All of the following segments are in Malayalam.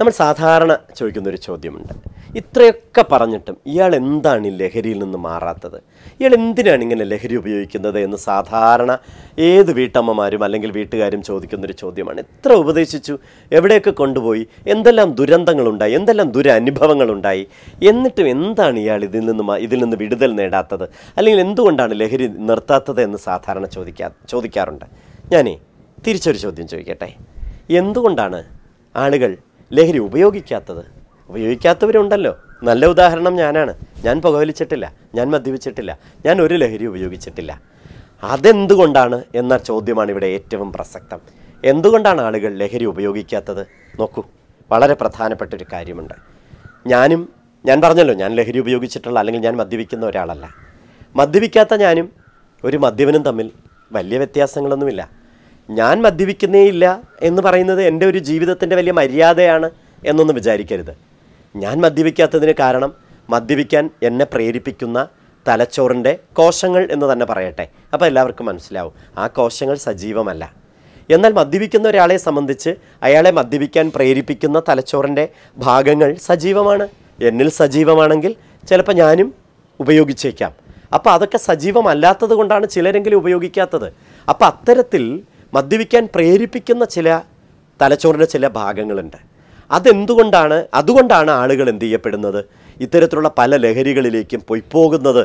നമ്മൾ സാധാരണ ചോദിക്കുന്നൊരു ചോദ്യമുണ്ട് ഇത്രയൊക്കെ പറഞ്ഞിട്ടും ഇയാൾ എന്താണ് ഈ ലഹരിയിൽ നിന്ന് മാറാത്തത് ഇയാൾ എന്തിനാണ് ഇങ്ങനെ ലഹരി ഉപയോഗിക്കുന്നത് എന്ന് സാധാരണ ഏത് വീട്ടമ്മമാരും അല്ലെങ്കിൽ വീട്ടുകാരും ചോദിക്കുന്നൊരു ചോദ്യമാണ് എത്ര ഉപദേശിച്ചു എവിടെയൊക്കെ കൊണ്ടുപോയി എന്തെല്ലാം ദുരന്തങ്ങളുണ്ടായി എന്തെല്ലാം ദുരനുഭവങ്ങളുണ്ടായി എന്നിട്ടും എന്താണ് ഇയാൾ ഇതിൽ നിന്ന് ഇതിൽ നിന്ന് വിടുതൽ നേടാത്തത് അല്ലെങ്കിൽ എന്തുകൊണ്ടാണ് ലഹരി നിർത്താത്തത് എന്ന് സാധാരണ ചോദിക്കാ ചോദിക്കാറുണ്ട് ഞാനേ തിരിച്ചൊരു ചോദ്യം ചോദിക്കട്ടെ എന്തുകൊണ്ടാണ് ആളുകൾ ലഹരി ഉപയോഗിക്കാത്തത് ഉപയോഗിക്കാത്തവരുണ്ടല്ലോ നല്ല ഉദാഹരണം ഞാനാണ് ഞാൻ പുകവലിച്ചിട്ടില്ല ഞാൻ മദ്യപിച്ചിട്ടില്ല ഞാൻ ഒരു ലഹരി ഉപയോഗിച്ചിട്ടില്ല അതെന്തുകൊണ്ടാണ് എന്ന ചോദ്യമാണ് ഇവിടെ ഏറ്റവും പ്രസക്തം എന്തുകൊണ്ടാണ് ആളുകൾ ലഹരി ഉപയോഗിക്കാത്തത് നോക്കൂ വളരെ പ്രധാനപ്പെട്ട ഒരു കാര്യമുണ്ട് ഞാനും ഞാൻ പറഞ്ഞല്ലോ ഞാൻ ലഹരി ഉപയോഗിച്ചിട്ടുള്ള അല്ലെങ്കിൽ ഞാൻ മദ്യപിക്കുന്ന ഒരാളല്ല മദ്യപിക്കാത്ത ഞാനും ഒരു മദ്യപനും തമ്മിൽ വലിയ വ്യത്യാസങ്ങളൊന്നുമില്ല ഞാൻ മദ്യപിക്കുന്നേയില്ല എന്ന് പറയുന്നത് എൻ്റെ ഒരു ജീവിതത്തിൻ്റെ വലിയ മര്യാദയാണ് എന്നൊന്നും വിചാരിക്കരുത് ഞാൻ മദ്യപിക്കാത്തതിന് കാരണം മദ്യപിക്കാൻ എന്നെ പ്രേരിപ്പിക്കുന്ന തലച്ചോറിൻ്റെ കോശങ്ങൾ എന്ന് തന്നെ പറയട്ടെ അപ്പോൾ എല്ലാവർക്കും മനസ്സിലാവും ആ കോശങ്ങൾ സജീവമല്ല എന്നാൽ മദ്യപിക്കുന്ന ഒരാളെ സംബന്ധിച്ച് അയാളെ മദ്യപിക്കാൻ പ്രേരിപ്പിക്കുന്ന തലച്ചോറിൻ്റെ ഭാഗങ്ങൾ സജീവമാണ് എന്നിൽ സജീവമാണെങ്കിൽ ചിലപ്പോൾ ഞാനും ഉപയോഗിച്ചേക്കാം അപ്പോൾ അതൊക്കെ സജീവമല്ലാത്തത് കൊണ്ടാണ് ചിലരെങ്കിലും ഉപയോഗിക്കാത്തത് അപ്പോൾ അത്തരത്തിൽ മദ്യപിക്കാൻ പ്രേരിപ്പിക്കുന്ന ചില തലച്ചോറിൻ്റെ ചില ഭാഗങ്ങളുണ്ട് അതെന്തുകൊണ്ടാണ് അതുകൊണ്ടാണ് ആളുകൾ എന്ത് ചെയ്യപ്പെടുന്നത് ഇത്തരത്തിലുള്ള പല ലഹരികളിലേക്കും പോയിപ്പോകുന്നത്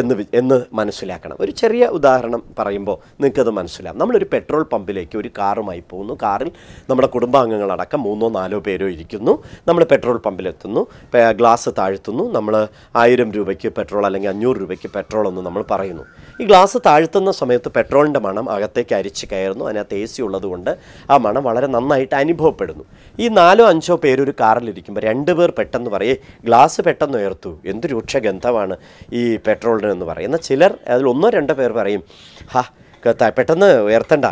എന്ന് എന്ന് മനസ്സിലാക്കണം ഒരു ചെറിയ ഉദാഹരണം പറയുമ്പോൾ നിങ്ങൾക്കത് മനസ്സിലാവും നമ്മളൊരു പെട്രോൾ പമ്പിലേക്ക് ഒരു കാറുമായി പോകുന്നു കാറിൽ നമ്മുടെ കുടുംബാംഗങ്ങളടക്കം മൂന്നോ നാലോ പേരോ ഇരിക്കുന്നു നമ്മൾ പെട്രോൾ പമ്പിലെത്തുന്നു ഗ്ലാസ് താഴ്ത്തുന്നു നമ്മൾ ആയിരം രൂപയ്ക്ക് പെട്രോൾ അല്ലെങ്കിൽ അഞ്ഞൂറ് രൂപയ്ക്ക് പെട്രോൾ ഒന്ന് നമ്മൾ പറയുന്നു ഈ ഗ്ലാസ് താഴ്ത്തുന്ന സമയത്ത് പെട്രോളിൻ്റെ മണം അകത്തേക്ക് അരിച്ച് കയറുന്നു അതിനകത്ത് എ സി ഉള്ളതുകൊണ്ട് ആ മണം വളരെ നന്നായിട്ട് അനുഭവപ്പെടുന്നു ഈ നാലോ അഞ്ചോ പേരൊരു കാറിലിരിക്കുമ്പോൾ രണ്ട് പേർ പെട്ടെന്ന് പറയേ ഗ്ലാസ് പെട്ടെന്ന് ഉയർത്തു എന്ത് രൂക്ഷ ഗന്ധമാണ് ഈ പെട്രോളിനെന്ന് പറയും എന്നാൽ ചിലർ അതിൽ ഒന്നോ രണ്ടോ പേർ പറയും ഹാ പെട്ടെന്ന് ഉയർത്തണ്ട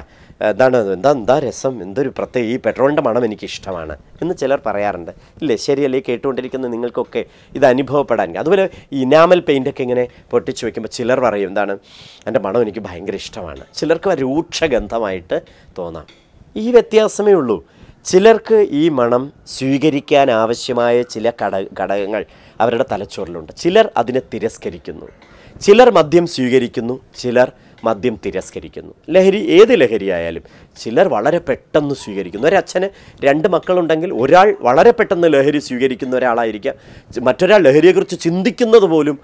എന്താണ് എന്താ എന്താ രസം എന്തൊരു പ്രത്യേക ഈ പെട്രോളിൻ്റെ മണം എനിക്കിഷ്ടമാണ് എന്ന് ചിലർ പറയാറുണ്ട് ഇല്ലേ ശരിയല്ലേ കേട്ടുകൊണ്ടിരിക്കുന്ന നിങ്ങൾക്കൊക്കെ ഇത് അനുഭവപ്പെടാൻ അതുപോലെ ഇനാമൽ പെയിൻറ്റൊക്കെ ഇങ്ങനെ പൊട്ടിച്ചു വയ്ക്കുമ്പോൾ ചിലർ പറയും എന്താണ് എൻ്റെ മണം എനിക്ക് ഭയങ്കര ഇഷ്ടമാണ് ചിലർക്ക് രൂക്ഷഗന്ധമായിട്ട് തോന്നാം ഈ വ്യത്യാസമേ ഉള്ളൂ ചിലർക്ക് ഈ മണം സ്വീകരിക്കാൻ ആവശ്യമായ ചില ഘട ഘടകങ്ങൾ അവരുടെ തലച്ചോറിലുണ്ട് ചിലർ അതിനെ തിരസ്കരിക്കുന്നു ചിലർ മദ്യം സ്വീകരിക്കുന്നു ചിലർ മദ്യം തിരസ്കരിക്കുന്നു ലഹരി ഏത് ലഹരിയായാലും ചിലർ വളരെ പെട്ടെന്ന് സ്വീകരിക്കുന്നു ഒരച്ഛന് രണ്ട് മക്കളുണ്ടെങ്കിൽ ഒരാൾ വളരെ പെട്ടെന്ന് ലഹരി സ്വീകരിക്കുന്ന ഒരാളായിരിക്കാം മറ്റൊരാൾ ലഹരിയെക്കുറിച്ച് ചിന്തിക്കുന്നത് പോലും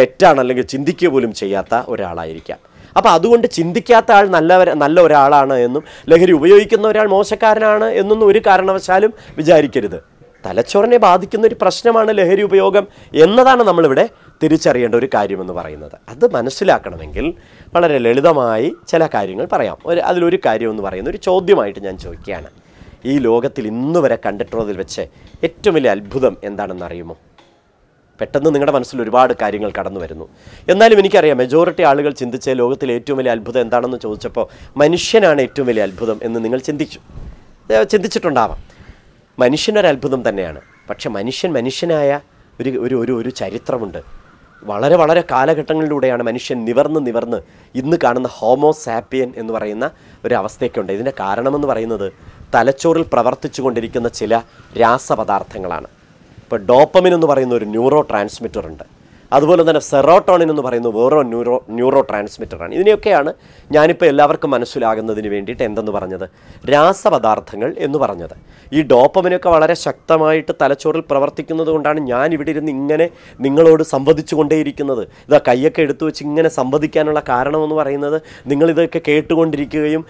തെറ്റാണ് അല്ലെങ്കിൽ ചിന്തിക്കുക പോലും ചെയ്യാത്ത ഒരാളായിരിക്കാം അപ്പോൾ അതുകൊണ്ട് ചിന്തിക്കാത്ത ആൾ നല്ലവർ നല്ല ഒരാളാണ് എന്നും ലഹരി ഉപയോഗിക്കുന്ന ഒരാൾ മോശക്കാരനാണ് എന്നൊന്നും ഒരു കാരണവശാലും വിചാരിക്കരുത് തലച്ചോറിനെ ബാധിക്കുന്ന ഒരു പ്രശ്നമാണ് ലഹരി ഉപയോഗം എന്നതാണ് നമ്മളിവിടെ തിരിച്ചറിയേണ്ട ഒരു കാര്യമെന്ന് പറയുന്നത് അത് മനസ്സിലാക്കണമെങ്കിൽ വളരെ ലളിതമായി ചില കാര്യങ്ങൾ പറയാം ഒരു അതിലൊരു കാര്യം എന്ന് പറയുന്ന ഒരു ചോദ്യമായിട്ട് ഞാൻ ചോദിക്കുകയാണ് ഈ ലോകത്തിൽ ഇന്ന് വരെ കണ്ടിട്ടുള്ളതിൽ വെച്ച് ഏറ്റവും വലിയ അത്ഭുതം എന്താണെന്ന് അറിയുമോ പെട്ടെന്ന് നിങ്ങളുടെ മനസ്സിൽ ഒരുപാട് കാര്യങ്ങൾ കടന്നു വരുന്നു എന്നാലും എനിക്കറിയാം മെജോറിറ്റി ആളുകൾ ചിന്തിച്ച ലോകത്തിലെ ഏറ്റവും വലിയ അത്ഭുതം എന്താണെന്ന് ചോദിച്ചപ്പോൾ മനുഷ്യനാണ് ഏറ്റവും വലിയ അത്ഭുതം എന്ന് നിങ്ങൾ ചിന്തിച്ചു ചിന്തിച്ചിട്ടുണ്ടാവാം മനുഷ്യനൊരത്ഭുതം തന്നെയാണ് പക്ഷെ മനുഷ്യൻ മനുഷ്യനായ ഒരു ഒരു ഒരു ചരിത്രമുണ്ട് വളരെ വളരെ കാലഘട്ടങ്ങളിലൂടെയാണ് മനുഷ്യൻ നിവർന്ന് നിവർന്ന് ഇന്ന് കാണുന്ന ഹോമോസാപ്പിയൻ എന്ന് പറയുന്ന ഒരു അവസ്ഥയൊക്കെയുണ്ട് ഇതിൻ്റെ കാരണമെന്ന് പറയുന്നത് തലച്ചോറിൽ പ്രവർത്തിച്ചു കൊണ്ടിരിക്കുന്ന ചില രാസപദാർത്ഥങ്ങളാണ് ഇപ്പോൾ ഡോപ്പമിൻ എന്ന് പറയുന്ന ഒരു ന്യൂറോ ട്രാൻസ്മിറ്റർ ഉണ്ട് അതുപോലെ തന്നെ സെറോട്ടോണിൻ എന്ന് പറയുന്നത് വേറോ ന്യൂറോ ന്യൂറോ ട്രാൻസ്മിറ്ററാണ് ഇതിനെയൊക്കെയാണ് ഞാനിപ്പോൾ എല്ലാവർക്കും മനസ്സിലാകുന്നതിന് വേണ്ടിയിട്ട് എന്തെന്ന് പറഞ്ഞത് രാസപദാർത്ഥങ്ങൾ എന്ന് പറഞ്ഞത് ഈ ഡോപ്പമിനൊക്കെ വളരെ ശക്തമായിട്ട് തലച്ചോറിൽ പ്രവർത്തിക്കുന്നത് കൊണ്ടാണ് ഞാൻ ഇവിടെ ഇരുന്ന് ഇങ്ങനെ നിങ്ങളോട് സംവദിച്ചു കൊണ്ടേയിരിക്കുന്നത് ഇതാ കൈയൊക്കെ എടുത്തു വെച്ച് ഇങ്ങനെ സംവദിക്കാനുള്ള കാരണമെന്ന് പറയുന്നത് നിങ്ങളിതൊക്കെ കേട്ടുകൊണ്ടിരിക്കുകയും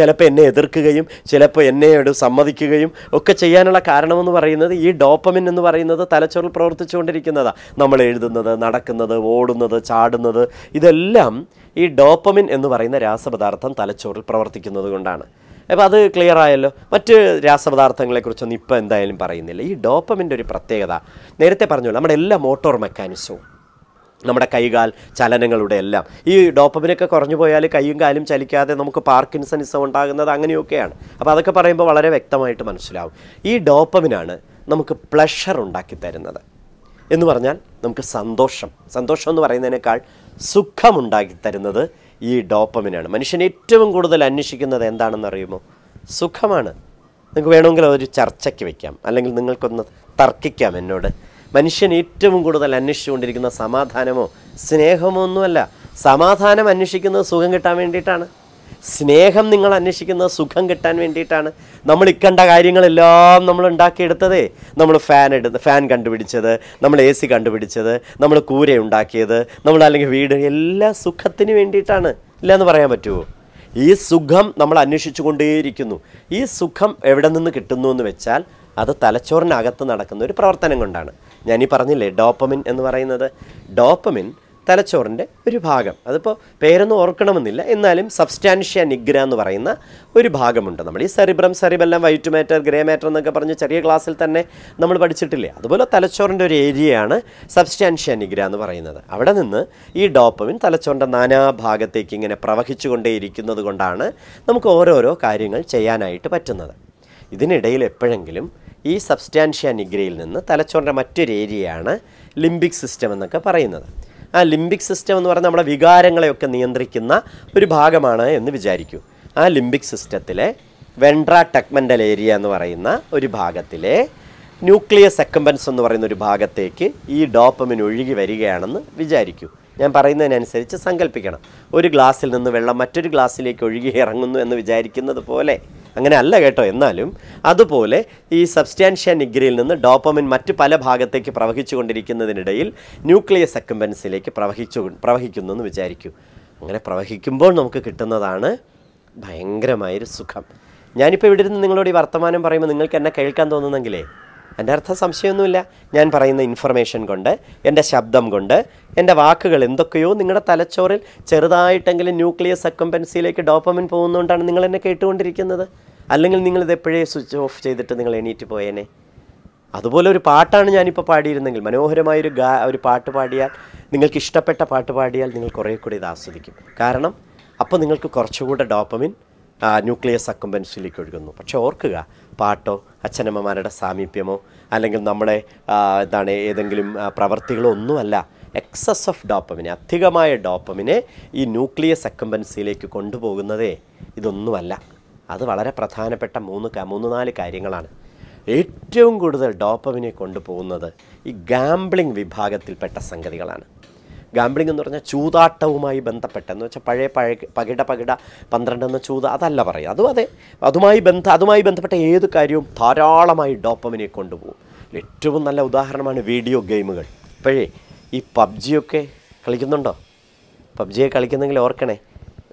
ചിലപ്പോൾ എന്നെ എതിർക്കുകയും ചിലപ്പോൾ എന്നെ സമ്മതിക്കുകയും ഒക്കെ ചെയ്യാനുള്ള കാരണമെന്ന് പറയുന്നത് ഈ ഡോപ്പമിൻ എന്ന് പറയുന്നത് തലച്ചോറിൽ പ്രവർത്തിച്ചുകൊണ്ടിരിക്കുന്നതാണ് നമ്മൾ എഴുതുന്നത് നടക്കുന്നത് ഓടുന്നത് ചാടുന്നത് ഇതെല്ലാം ഈ ഡോപ്പമിൻ എന്ന് പറയുന്ന രാസപദാർത്ഥം തലച്ചോറിൽ പ്രവർത്തിക്കുന്നത് കൊണ്ടാണ് അപ്പോൾ അത് ക്ലിയർ ആയല്ലോ മറ്റ് രാസപദാർത്ഥങ്ങളെക്കുറിച്ചൊന്നും ഇപ്പോൾ എന്തായാലും പറയുന്നില്ല ഈ ഡോപ്പമിൻ്റെ ഒരു പ്രത്യേകത നേരത്തെ പറഞ്ഞു നമ്മുടെ എല്ലാ മോട്ടോർ മെക്കാനിസവും നമ്മുടെ കൈകാൽ ചലനങ്ങളുടെ എല്ലാം ഈ ഡോപ്പമിനൊക്കെ കുറഞ്ഞു പോയാൽ കൈയും കാലും ചലിക്കാതെ നമുക്ക് പാർക്കിൻസണിസം ഉണ്ടാകുന്നത് അങ്ങനെയൊക്കെയാണ് അപ്പോൾ അതൊക്കെ പറയുമ്പോൾ വളരെ വ്യക്തമായിട്ട് മനസ്സിലാവും ഈ ഡോപ്പമിനാണ് നമുക്ക് പ്ലഷർ ഉണ്ടാക്കി തരുന്നത് എന്ന് പറഞ്ഞാൽ നമുക്ക് സന്തോഷം സന്തോഷം എന്ന് പറയുന്നതിനേക്കാൾ സുഖമുണ്ടാക്കി തരുന്നത് ഈ ഡോപ്പമിനാണ് മനുഷ്യൻ ഏറ്റവും കൂടുതൽ അന്വേഷിക്കുന്നത് എന്താണെന്ന് അറിയുമോ സുഖമാണ് നിങ്ങൾക്ക് വേണമെങ്കിൽ അതൊരു ചർച്ചയ്ക്ക് വയ്ക്കാം അല്ലെങ്കിൽ നിങ്ങൾക്കൊന്ന് തർക്കിക്കാം എന്നോട് മനുഷ്യൻ ഏറ്റവും കൂടുതൽ അന്വേഷിച്ചുകൊണ്ടിരിക്കുന്ന സമാധാനമോ സ്നേഹമോ ഒന്നുമല്ല സമാധാനം അന്വേഷിക്കുന്നത് സുഖം കിട്ടാൻ വേണ്ടിയിട്ടാണ് സ്നേഹം നിങ്ങൾ അന്വേഷിക്കുന്നത് സുഖം കിട്ടാൻ വേണ്ടിയിട്ടാണ് നമ്മൾ ഇക്കണ്ട കാര്യങ്ങളെല്ലാം നമ്മൾ ഉണ്ടാക്കിയെടുത്തതേ നമ്മൾ ഫാൻ എടുത്ത് ഫാൻ കണ്ടുപിടിച്ചത് നമ്മൾ എ സി കണ്ടുപിടിച്ചത് നമ്മൾ കൂര ഉണ്ടാക്കിയത് നമ്മൾ അല്ലെങ്കിൽ വീട് എല്ലാ സുഖത്തിന് വേണ്ടിയിട്ടാണ് ഇല്ലയെന്ന് പറയാൻ പറ്റുമോ ഈ സുഖം നമ്മൾ അന്വേഷിച്ചു കൊണ്ടേയിരിക്കുന്നു ഈ സുഖം എവിടെ നിന്ന് കിട്ടുന്നു എന്ന് വെച്ചാൽ അത് തലച്ചോറിനകത്ത് നടക്കുന്ന ഒരു പ്രവർത്തനം കൊണ്ടാണ് ഞാനീ പറഞ്ഞില്ലേ ഡോപ്പമിൻ എന്ന് പറയുന്നത് ഡോപ്പമിൻ തലച്ചോറിൻ്റെ ഒരു ഭാഗം അതിപ്പോൾ പേരൊന്നും ഓർക്കണമെന്നില്ല എന്നാലും സബ്സ്റ്റാൻഷ്യ നിഗ്ര എന്ന് പറയുന്ന ഒരു ഭാഗമുണ്ട് നമ്മൾ ഈ cerebrum cerebellum white matter grey matter എന്നൊക്കെ പറഞ്ഞ് ചെറിയ ക്ലാസ്സിൽ തന്നെ നമ്മൾ പഠിച്ചിട്ടില്ലേ അതുപോലെ തലച്ചോറിൻ്റെ ഒരു ഏരിയയാണ് സബ്സ്റ്റാൻഷ്യ നിഗ്ര എന്ന് പറയുന്നത് അവിടെ നിന്ന് ഈ ഡോപ്പമിൻ തലച്ചോറിൻ്റെ നാനാഭാഗത്തേക്ക് ഇങ്ങനെ പ്രവഹിച്ചുകൊണ്ടേയിരിക്കുന്നത് കൊണ്ടാണ് നമുക്ക് ഓരോരോ കാര്യങ്ങൾ ചെയ്യാനായിട്ട് പറ്റുന്നത് ഇതിനിടയിൽ എപ്പോഴെങ്കിലും ഈ സബ്സ്റ്റാൻഷ്യ നിഗ്രയിൽ നിന്ന് തലച്ചോറിൻ്റെ മറ്റൊരു ഏരിയയാണ് ലിംബിക് സിസ്റ്റം എന്നൊക്കെ പറയുന്നത് ആ ലിംബിക് സിസ്റ്റം എന്ന് പറഞ്ഞാൽ നമ്മുടെ വികാരങ്ങളെയൊക്കെ നിയന്ത്രിക്കുന്ന ഒരു ഭാഗമാണ് എന്ന് വിചാരിക്കൂ ആ ലിംബിക് സിസ്റ്റത്തിലെ വെൻട്രാ ടെക്മെൻ്റൽ ഏരിയ എന്ന് പറയുന്ന ഒരു ഭാഗത്തിലെ ന്യൂക്ലിയസ് സെക്കമ്പൻസ് എന്ന് പറയുന്ന ഒരു ഭാഗത്തേക്ക് ഈ ഡോപ്പമിൻ ഒഴുകി വരികയാണെന്ന് വിചാരിക്കൂ ഞാൻ പറയുന്നതിനനുസരിച്ച് സങ്കല്പിക്കണം ഒരു ഗ്ലാസ്സിൽ നിന്ന് വെള്ളം മറ്റൊരു ഗ്ലാസ്സിലേക്ക് ഒഴുകി ഇറങ്ങുന്നു എന്ന് വിചാരിക്കുന്നത് പോലെ അങ്ങനെ അല്ല കേട്ടോ എന്നാലും അതുപോലെ ഈ സബ്സ്റ്റാൻഷ്യ നിഗ്രയിൽ നിന്ന് ഡോപ്പമിൻ മറ്റ് പല ഭാഗത്തേക്ക് പ്രവഹിച്ചു കൊണ്ടിരിക്കുന്നതിനിടയിൽ ന്യൂക്ലിയസ് അക്കമ്പൻസിലേക്ക് പ്രവഹിച്ചു പ്രവഹിക്കുന്നു എന്ന് വിചാരിക്കൂ അങ്ങനെ പ്രവഹിക്കുമ്പോൾ നമുക്ക് കിട്ടുന്നതാണ് ഭയങ്കരമായൊരു സുഖം ഞാനിപ്പോൾ ഇവിടെ നിന്ന് നിങ്ങളോട് ഈ വർത്തമാനം പറയുമ്പോൾ നിങ്ങൾക്ക് എന്നെ കേൾക്കാൻ തോന്നുന്നെങ്കിലേ എൻ്റെ അർത്ഥം സംശയമൊന്നുമില്ല ഞാൻ പറയുന്ന ഇൻഫർമേഷൻ കൊണ്ട് എൻ്റെ ശബ്ദം കൊണ്ട് എൻ്റെ വാക്കുകൾ എന്തൊക്കെയോ നിങ്ങളുടെ തലച്ചോറിൽ ചെറുതായിട്ടെങ്കിലും ന്യൂക്ലിയസ് അക്കമ്പൻസിയിലേക്ക് ഡോപ്പമിൻ പോകുന്നതുകൊണ്ടാണ് നിങ്ങൾ എന്നെ കേട്ടുകൊണ്ടിരിക്കുന്നത് അല്ലെങ്കിൽ നിങ്ങളിത് എപ്പോഴേ സ്വിച്ച് ഓഫ് ചെയ്തിട്ട് നിങ്ങൾ എണീറ്റ് പോയേനെ അതുപോലെ ഒരു പാട്ടാണ് ഞാനിപ്പോൾ പാടിയിരുന്നെങ്കിൽ മനോഹരമായൊരു ഗാ ഒരു പാട്ട് പാടിയാൽ നിങ്ങൾക്ക് ഇഷ്ടപ്പെട്ട പാട്ട് പാടിയാൽ നിങ്ങൾ കുറേ കൂടി ഇത് ആസ്വദിക്കും കാരണം അപ്പോൾ നിങ്ങൾക്ക് കുറച്ചുകൂടെ ഡോപ്പമിൻ ന്യൂക്ലിയസ് അക്കമ്പൻസിലേക്ക് ഒഴുകുന്നു പക്ഷേ ഓർക്കുക പാട്ടോ അച്ഛനമ്മമാരുടെ സാമീപ്യമോ അല്ലെങ്കിൽ നമ്മുടെ എന്താണ് ഏതെങ്കിലും പ്രവർത്തികളോ ഒന്നുമല്ല എക്സസ് ഓഫ് ഡോപ്പമിനെ അധികമായ ഡോപ്പമിനെ ഈ ന്യൂക്ലിയസ് സെക്കമ്പൻസിയിലേക്ക് കൊണ്ടുപോകുന്നതേ ഇതൊന്നുമല്ല അത് വളരെ പ്രധാനപ്പെട്ട മൂന്ന് മൂന്ന് നാല് കാര്യങ്ങളാണ് ഏറ്റവും കൂടുതൽ ഡോപ്പമിനെ കൊണ്ടുപോകുന്നത് ഈ ഗാംബ്ലിംഗ് വിഭാഗത്തിൽപ്പെട്ട സംഗതികളാണ് ഗാംബ്ലിംഗ് എന്ന് പറഞ്ഞാൽ ചൂതാട്ടവുമായി ബന്ധപ്പെട്ടെന്ന് വെച്ചാൽ പഴയ പഴയ പകിട പകിട പന്ത്രണ്ടെന്ന ചൂത അതല്ല പറയുക അതും അതെ അതുമായി ബന്ധ അതുമായി ബന്ധപ്പെട്ട ഏത് കാര്യവും ധാരാളമായി ഡോപ്പമിനെ കൊണ്ടുപോകും ഏറ്റവും നല്ല ഉദാഹരണമാണ് വീഡിയോ ഗെയിമുകൾ ഇപ്പോഴേ ഈ പബ്ജിയൊക്കെ കളിക്കുന്നുണ്ടോ പബ്ജിയെ കളിക്കുന്നെങ്കിൽ ഓർക്കണേ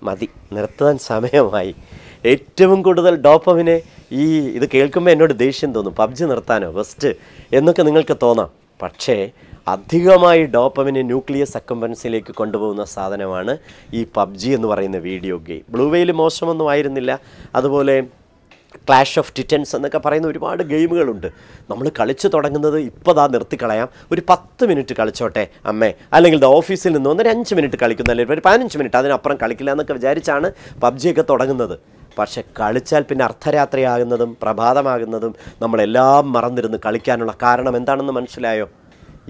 മതി നിർത്താൻ സമയമായി ഏറ്റവും കൂടുതൽ ഡോപ്പമിനെ ഈ ഇത് കേൾക്കുമ്പോൾ എന്നോട് ദേഷ്യം തോന്നും പബ്ജി നിർത്താനോ വെസ്റ്റ് എന്നൊക്കെ നിങ്ങൾക്ക് തോന്നാം പക്ഷേ അധികമായി ഡോപ്പമിനെ ന്യൂക്ലിയസ് അക്കംബൻസിലേക്ക് കൊണ്ടുപോകുന്ന സാധനമാണ് ഈ പബ്ജി എന്ന് പറയുന്ന വീഡിയോ ഗെയിം ബ്ലൂവെയിൽ മോശമൊന്നും ആയിരുന്നില്ല അതുപോലെ ക്ലാഷ് ഓഫ് ടിറ്റൻസ് എന്നൊക്കെ പറയുന്ന ഒരുപാട് ഗെയിമുകളുണ്ട് നമ്മൾ കളിച്ചു തുടങ്ങുന്നത് ഇപ്പോൾ ദാ നിർത്തിക്കളയാം ഒരു പത്ത് മിനിറ്റ് കളിച്ചോട്ടെ അമ്മേ അല്ലെങ്കിൽ ദ ഓഫീസിൽ നിന്ന് ഒന്നര അഞ്ച് മിനിറ്റ് കളിക്കുന്ന അല്ലെങ്കിൽ ഒരു പതിനഞ്ച് മിനിറ്റ് അതിനപ്പുറം കളിക്കില്ല എന്നൊക്കെ വിചാരിച്ചാണ് പബ്ജിയൊക്കെ തുടങ്ങുന്നത് പക്ഷെ കളിച്ചാൽ പിന്നെ അർദ്ധരാത്രിയാകുന്നതും പ്രഭാതമാകുന്നതും നമ്മളെല്ലാം മറന്നിരുന്ന് കളിക്കാനുള്ള കാരണം എന്താണെന്ന് മനസ്സിലായോ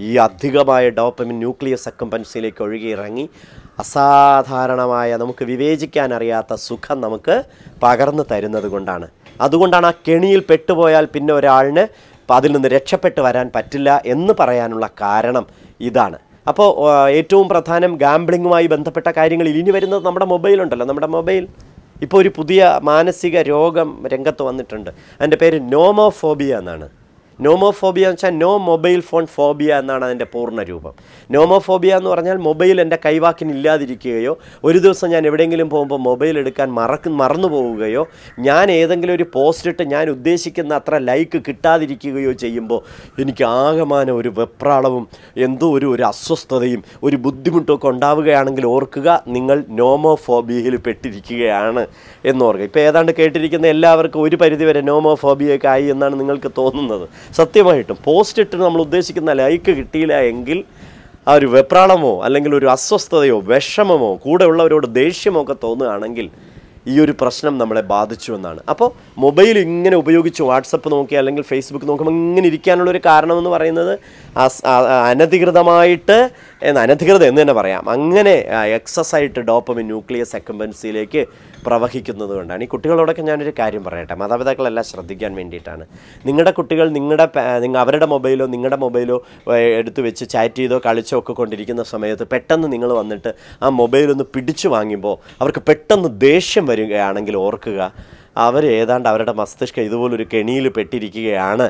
ഈ അധികമായ ഡോപ്പമിൻ ന്യൂക്ലിയസ് അക്കമ്പൻസിയിലേക്ക് ഒഴുകിയിറങ്ങി അസാധാരണമായ നമുക്ക് വിവേചിക്കാൻ അറിയാത്ത സുഖം നമുക്ക് പകർന്നു തരുന്നത് കൊണ്ടാണ് അതുകൊണ്ടാണ് ആ കെണിയിൽ പെട്ടുപോയാൽ പിന്നെ ഒരാളിന് അതിൽ നിന്ന് രക്ഷപ്പെട്ട് വരാൻ പറ്റില്ല എന്ന് പറയാനുള്ള കാരണം ഇതാണ് അപ്പോൾ ഏറ്റവും പ്രധാനം ഗാംബ്ലിങ്ങുമായി ബന്ധപ്പെട്ട കാര്യങ്ങളിൽ ഇനി വരുന്നത് നമ്മുടെ മൊബൈലുണ്ടല്ലോ നമ്മുടെ മൊബൈൽ ഇപ്പോൾ ഒരു പുതിയ മാനസിക രോഗം രംഗത്ത് വന്നിട്ടുണ്ട് അതിൻ്റെ പേര് നോമോഫോബിയ എന്നാണ് നോമോഫോബിയ എന്ന് വെച്ചാൽ നോ മൊബൈൽ ഫോൺ ഫോബിയ എന്നാണ് അതിൻ്റെ പൂർണ്ണ രൂപം നോമോഫോബിയ എന്ന് പറഞ്ഞാൽ മൊബൈൽ എൻ്റെ കൈവാക്കിനില്ലാതിരിക്കുകയോ ഒരു ദിവസം ഞാൻ എവിടെയെങ്കിലും പോകുമ്പോൾ മൊബൈൽ എടുക്കാൻ മറക്ക് മറന്നു പോവുകയോ ഞാൻ ഏതെങ്കിലും ഒരു പോസ്റ്റ് ഇട്ട് ഞാൻ ഉദ്ദേശിക്കുന്ന അത്ര ലൈക്ക് കിട്ടാതിരിക്കുകയോ ചെയ്യുമ്പോൾ എനിക്ക് ആകമാനം ഒരു വെപ്രാളവും എന്തോ ഒരു ഒരു അസ്വസ്ഥതയും ഒരു ബുദ്ധിമുട്ടൊക്കെ ഉണ്ടാവുകയാണെങ്കിൽ ഓർക്കുക നിങ്ങൾ നോമോഫോബിയയിൽ പെട്ടിരിക്കുകയാണ് എന്നോർക്കുക ഇപ്പോൾ ഏതാണ്ട് കേട്ടിരിക്കുന്ന എല്ലാവർക്കും ഒരു പരിധിവരെ നോമോഫോബിയൊക്കെ ആയി എന്നാണ് നിങ്ങൾക്ക് തോന്നുന്നത് സത്യമായിട്ടും പോസ്റ്റ് ഇട്ട് നമ്മൾ ഉദ്ദേശിക്കുന്ന ലൈക്ക് കിട്ടിയില്ല എങ്കിൽ ആ ഒരു വെപ്രാളമോ അല്ലെങ്കിൽ ഒരു അസ്വസ്ഥതയോ വിഷമമോ കൂടെയുള്ളവരോട് ദേഷ്യമോ ഒക്കെ തോന്നുകയാണെങ്കിൽ ഈ ഒരു പ്രശ്നം നമ്മളെ ബാധിച്ചു എന്നാണ് അപ്പോൾ മൊബൈൽ ഇങ്ങനെ ഉപയോഗിച്ച് വാട്സപ്പ് നോക്കി അല്ലെങ്കിൽ ഫേസ്ബുക്ക് നോക്കുമ്പോൾ ഇങ്ങനെ ഒരു കാരണമെന്ന് പറയുന്നത് അനധികൃതമായിട്ട് അനധികൃതം എന്ന് തന്നെ പറയാം അങ്ങനെ എക്സസ് ആയിട്ട് ഡോപ്പമിൻ ന്യൂക്ലിയസ് അക്കമ്പൻസിയിലേക്ക് പ്രവഹിക്കുന്നത് കൊണ്ടാണ് ഈ കുട്ടികളോടൊക്കെ ഞാനൊരു കാര്യം പറയട്ടെ മാതാപിതാക്കളെല്ലാം ശ്രദ്ധിക്കാൻ വേണ്ടിയിട്ടാണ് നിങ്ങളുടെ കുട്ടികൾ നിങ്ങളുടെ നിങ്ങൾ അവരുടെ മൊബൈലോ നിങ്ങളുടെ മൊബൈലോ എടുത്തു വെച്ച് ചാറ്റ് ചെയ്തോ കളിച്ചോ ഒക്കെ കൊണ്ടിരിക്കുന്ന സമയത്ത് പെട്ടെന്ന് നിങ്ങൾ വന്നിട്ട് ആ മൊബൈലൊന്ന് പിടിച്ചു വാങ്ങുമ്പോൾ അവർക്ക് പെട്ടെന്ന് ദേഷ്യം വരികയാണെങ്കിൽ ഓർക്കുക അവർ ഏതാണ്ട് അവരുടെ മസ്തിഷ്കം ഇതുപോലൊരു കെണിയിൽ പെട്ടിരിക്കുകയാണ്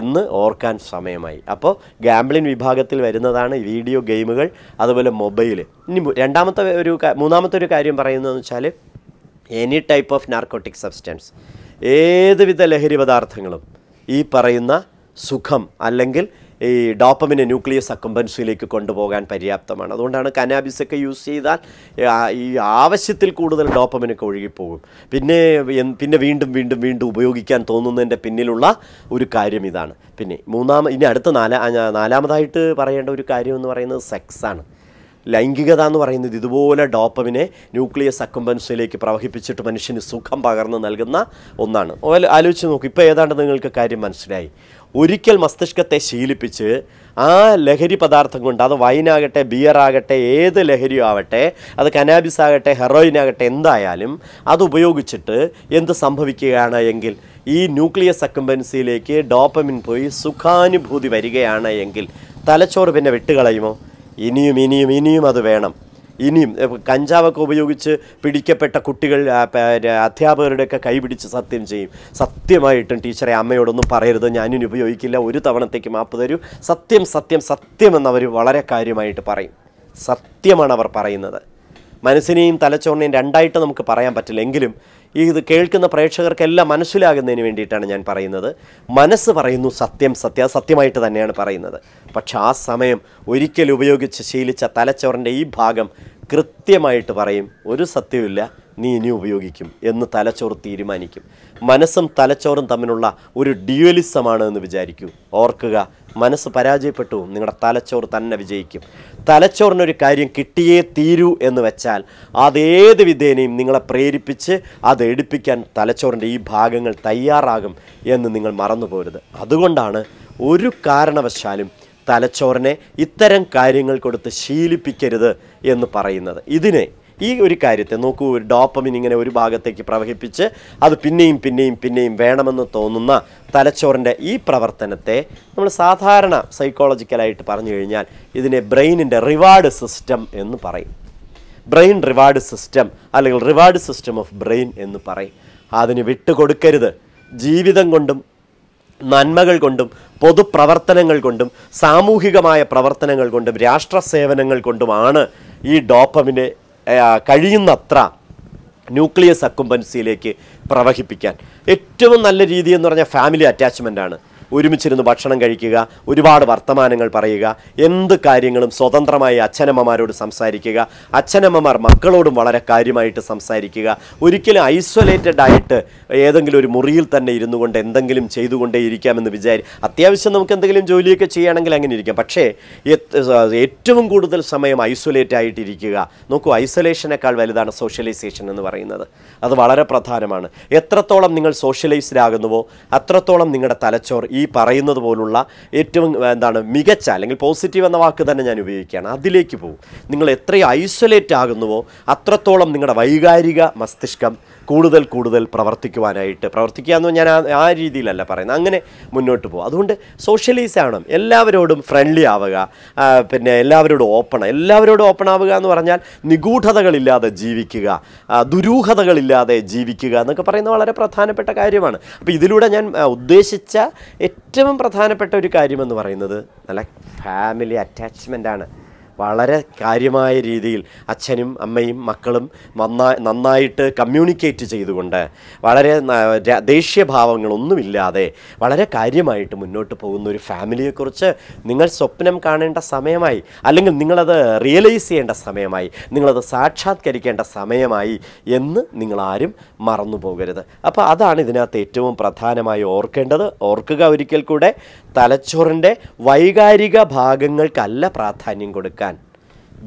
എന്ന് ഓർക്കാൻ സമയമായി അപ്പോൾ ഗാംബ്ലിൻ വിഭാഗത്തിൽ വരുന്നതാണ് വീഡിയോ ഗെയിമുകൾ അതുപോലെ മൊബൈൽ ഇനി രണ്ടാമത്തെ ഒരു മൂന്നാമത്തെ ഒരു കാര്യം പറയുന്നതെന്ന് വെച്ചാൽ any type of narcotic substance ഏതുവിധ ലഹരി പദാർത്ഥങ്ങളും ഈ പറയുന്ന സുഖം അല്ലെങ്കിൽ ഈ ഡോപ്പമിനെ ന്യൂക്ലിയസ് അക്കമ്പൻസിയിലേക്ക് കൊണ്ടുപോകാൻ പര്യാപ്തമാണ് അതുകൊണ്ടാണ് കനാബിസൊക്കെ യൂസ് ചെയ്താൽ ഈ ആവശ്യത്തിൽ കൂടുതൽ ഡോപ്പമിനൊക്കെ ഒഴുകിപ്പോകും പിന്നെ പിന്നെ വീണ്ടും വീണ്ടും വീണ്ടും ഉപയോഗിക്കാൻ തോന്നുന്നതിൻ്റെ പിന്നിലുള്ള ഒരു കാര്യം ഇതാണ് പിന്നെ മൂന്നാമ ഇനി അടുത്ത നാലാ നാലാമതായിട്ട് പറയേണ്ട ഒരു കാര്യം എന്ന് പറയുന്നത് സെക്സാണ് ലൈംഗികത എന്ന് പറയുന്നത് ഇതുപോലെ ഡോപ്പമിനെ ന്യൂക്ലിയസ് സക്കുംബൻസിലേക്ക് പ്രവഹിപ്പിച്ചിട്ട് മനുഷ്യന് സുഖം പകർന്നു നൽകുന്ന ഒന്നാണ് ആലോചിച്ച് നോക്കും ഇപ്പോൾ ഏതാണ്ട് നിങ്ങൾക്ക് കാര്യം മനസ്സിലായി ഒരിക്കൽ മസ്തിഷ്കത്തെ ശീലിപ്പിച്ച് ആ ലഹരി പദാർത്ഥം കൊണ്ട് അത് വൈനാകട്ടെ ആകട്ടെ ഏത് ലഹരിയും ആവട്ടെ അത് കനാബിസ് ആകട്ടെ ഹെറോയിൻ ആകട്ടെ എന്തായാലും അത് ഉപയോഗിച്ചിട്ട് എന്ത് സംഭവിക്കുകയാണ് എങ്കിൽ ഈ ന്യൂക്ലിയസ് സക്കുംബൻസിയിലേക്ക് ഡോപ്പമിൻ പോയി സുഖാനുഭൂതി വരികയാണ് എങ്കിൽ തലച്ചോറ് പിന്നെ വെട്ടുകളയുമോ ഇനിയും ഇനിയും ഇനിയും അത് വേണം ഇനിയും കഞ്ചാവൊക്കെ ഉപയോഗിച്ച് പിടിക്കപ്പെട്ട കുട്ടികൾ അധ്യാപകരുടെയൊക്കെ കൈപിടിച്ച് സത്യം ചെയ്യും സത്യമായിട്ടും ടീച്ചറെ അമ്മയോടൊന്നും പറയരുത് ഞാനിനി ഉപയോഗിക്കില്ല ഒരു തവണത്തേക്ക് മാപ്പ് തരൂ സത്യം സത്യം സത്യം എന്നവർ വളരെ കാര്യമായിട്ട് പറയും സത്യമാണ് അവർ പറയുന്നത് മനസ്സിനെയും തലച്ചോറിനെയും രണ്ടായിട്ട് നമുക്ക് പറയാൻ പറ്റില്ല എങ്കിലും ഈ ഇത് കേൾക്കുന്ന പ്രേക്ഷകർക്കെല്ലാം മനസ്സിലാകുന്നതിന് വേണ്ടിയിട്ടാണ് ഞാൻ പറയുന്നത് മനസ്സ് പറയുന്നു സത്യം സത്യ സത്യമായിട്ട് തന്നെയാണ് പറയുന്നത് പക്ഷെ ആ സമയം ഒരിക്കൽ ഉപയോഗിച്ച് ശീലിച്ച തലച്ചോറിൻ്റെ ഈ ഭാഗം കൃത്യമായിട്ട് പറയും ഒരു സത്യമില്ല നീ ഇനി ഉപയോഗിക്കും എന്ന് തലച്ചോറ് തീരുമാനിക്കും മനസ്സും തലച്ചോറും തമ്മിലുള്ള ഒരു ഡ്യുവലിസമാണ് എന്ന് വിചാരിക്കൂ ഓർക്കുക മനസ്സ് പരാജയപ്പെട്ടു നിങ്ങളുടെ തലച്ചോറ് തന്നെ വിജയിക്കും തലച്ചോറിനൊരു കാര്യം കിട്ടിയേ തീരൂ എന്ന് വെച്ചാൽ അതേത് വിധേനയും നിങ്ങളെ പ്രേരിപ്പിച്ച് അത് എടുപ്പിക്കാൻ തലച്ചോറിൻ്റെ ഈ ഭാഗങ്ങൾ തയ്യാറാകും എന്ന് നിങ്ങൾ മറന്നു പോരുത് അതുകൊണ്ടാണ് ഒരു കാരണവശാലും തലച്ചോറിനെ ഇത്തരം കാര്യങ്ങൾ കൊടുത്ത് ശീലിപ്പിക്കരുത് എന്ന് പറയുന്നത് ഇതിനെ ഈ ഒരു കാര്യത്തെ നോക്കൂ ഒരു ഡോപ്പമിൻ ഇങ്ങനെ ഒരു ഭാഗത്തേക്ക് പ്രവഹിപ്പിച്ച് അത് പിന്നെയും പിന്നെയും പിന്നെയും വേണമെന്ന് തോന്നുന്ന തലച്ചോറിൻ്റെ ഈ പ്രവർത്തനത്തെ നമ്മൾ സാധാരണ സൈക്കോളജിക്കലായിട്ട് പറഞ്ഞു കഴിഞ്ഞാൽ ഇതിനെ ബ്രെയിനിൻ്റെ റിവാർഡ് സിസ്റ്റം എന്ന് പറയും ബ്രെയിൻ റിവാർഡ് സിസ്റ്റം അല്ലെങ്കിൽ റിവാർഡ് സിസ്റ്റം ഓഫ് ബ്രെയിൻ എന്ന് പറയും അതിന് വിട്ടുകൊടുക്കരുത് ജീവിതം കൊണ്ടും നന്മകൾ കൊണ്ടും പൊതുപ്രവർത്തനങ്ങൾ കൊണ്ടും സാമൂഹികമായ പ്രവർത്തനങ്ങൾ കൊണ്ടും രാഷ്ട്ര സേവനങ്ങൾ കൊണ്ടുമാണ് ഈ ഡോപ്പമിനെ കഴിയുന്നത്ര ന്യൂക്ലിയസ് അക്കുംബൻസിയിലേക്ക് പ്രവഹിപ്പിക്കാൻ ഏറ്റവും നല്ല രീതി എന്ന് പറഞ്ഞാൽ ഫാമിലി അറ്റാച്ച്മെൻ്റ് ആണ് ഒരുമിച്ചിരുന്ന് ഭക്ഷണം കഴിക്കുക ഒരുപാട് വർത്തമാനങ്ങൾ പറയുക എന്ത് കാര്യങ്ങളും സ്വതന്ത്രമായി അച്ഛനമ്മമാരോട് സംസാരിക്കുക അച്ഛനമ്മമാർ മക്കളോടും വളരെ കാര്യമായിട്ട് സംസാരിക്കുക ഒരിക്കലും ഐസൊലേറ്റഡ് ആയിട്ട് ഏതെങ്കിലും ഒരു മുറിയിൽ തന്നെ ഇരുന്നു കൊണ്ട് എന്തെങ്കിലും ചെയ്തുകൊണ്ടേ ഇരിക്കാമെന്ന് വിചാരി അത്യാവശ്യം നമുക്ക് എന്തെങ്കിലും ജോലിയൊക്കെ ചെയ്യുകയാണെങ്കിൽ അങ്ങനെ ഇരിക്കാം പക്ഷേ ഏറ്റവും കൂടുതൽ സമയം ഐസൊലേറ്റ് ആയിട്ടിരിക്കുക നോക്കൂ ഐസൊലേഷനേക്കാൾ വലുതാണ് സോഷ്യലൈസേഷൻ എന്ന് പറയുന്നത് അത് വളരെ പ്രധാനമാണ് എത്രത്തോളം നിങ്ങൾ സോഷ്യലൈസ്ഡ് ആകുന്നുവോ അത്രത്തോളം നിങ്ങളുടെ തലച്ചോർ ഈ പറയുന്നത് പോലുള്ള ഏറ്റവും എന്താണ് മികച്ച അല്ലെങ്കിൽ പോസിറ്റീവ് എന്ന വാക്ക് തന്നെ ഞാൻ ഉപയോഗിക്കുകയാണ് അതിലേക്ക് പോകും നിങ്ങൾ എത്രയും ഐസൊലേറ്റ് ആകുന്നുവോ അത്രത്തോളം നിങ്ങളുടെ വൈകാരിക മസ്തിഷ്കം കൂടുതൽ കൂടുതൽ പ്രവർത്തിക്കുവാനായിട്ട് പ്രവർത്തിക്കുക എന്ന് ഞാൻ ആ രീതിയിലല്ല പറയുന്നത് അങ്ങനെ മുന്നോട്ട് പോകും അതുകൊണ്ട് സോഷ്യലൈസ് ആവണം എല്ലാവരോടും ഫ്രണ്ട്ലി ആവുക പിന്നെ എല്ലാവരോടും ഓപ്പൺ എല്ലാവരോടും ഓപ്പൺ ആവുക എന്ന് പറഞ്ഞാൽ നിഗൂഢതകളില്ലാതെ ജീവിക്കുക ദുരൂഹതകളില്ലാതെ ജീവിക്കുക എന്നൊക്കെ പറയുന്നത് വളരെ പ്രധാനപ്പെട്ട കാര്യമാണ് അപ്പോൾ ഇതിലൂടെ ഞാൻ ഉദ്ദേശിച്ച ഏറ്റവും പ്രധാനപ്പെട്ട ഒരു കാര്യമെന്ന് പറയുന്നത് നല്ല ഫാമിലി അറ്റാച്ച്മെൻ്റ് ആണ് വളരെ കാര്യമായ രീതിയിൽ അച്ഛനും അമ്മയും മക്കളും നന്നായി നന്നായിട്ട് കമ്മ്യൂണിക്കേറ്റ് ചെയ്തുകൊണ്ട് വളരെ ദേഷ്യഭാവങ്ങളൊന്നുമില്ലാതെ വളരെ കാര്യമായിട്ട് മുന്നോട്ട് പോകുന്ന ഒരു ഫാമിലിയെക്കുറിച്ച് നിങ്ങൾ സ്വപ്നം കാണേണ്ട സമയമായി അല്ലെങ്കിൽ നിങ്ങളത് റിയലൈസ് ചെയ്യേണ്ട സമയമായി നിങ്ങളത് സാക്ഷാത്കരിക്കേണ്ട സമയമായി എന്ന് നിങ്ങളാരും മറന്നു പോകരുത് അപ്പോൾ അതാണ് ഇതിനകത്ത് ഏറ്റവും പ്രധാനമായി ഓർക്കേണ്ടത് ഓർക്കുക ഒരിക്കൽ കൂടെ തലച്ചോറിൻ്റെ വൈകാരിക ഭാഗങ്ങൾക്കല്ല പ്രാധാന്യം കൊടുക്കുക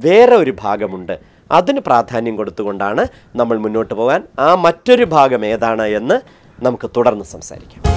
വേറെ ഒരു ഭാഗമുണ്ട് അതിന് പ്രാധാന്യം കൊടുത്തുകൊണ്ടാണ് നമ്മൾ മുന്നോട്ട് പോകാൻ ആ മറ്റൊരു ഭാഗം ഏതാണ് എന്ന് നമുക്ക് തുടർന്ന് സംസാരിക്കാം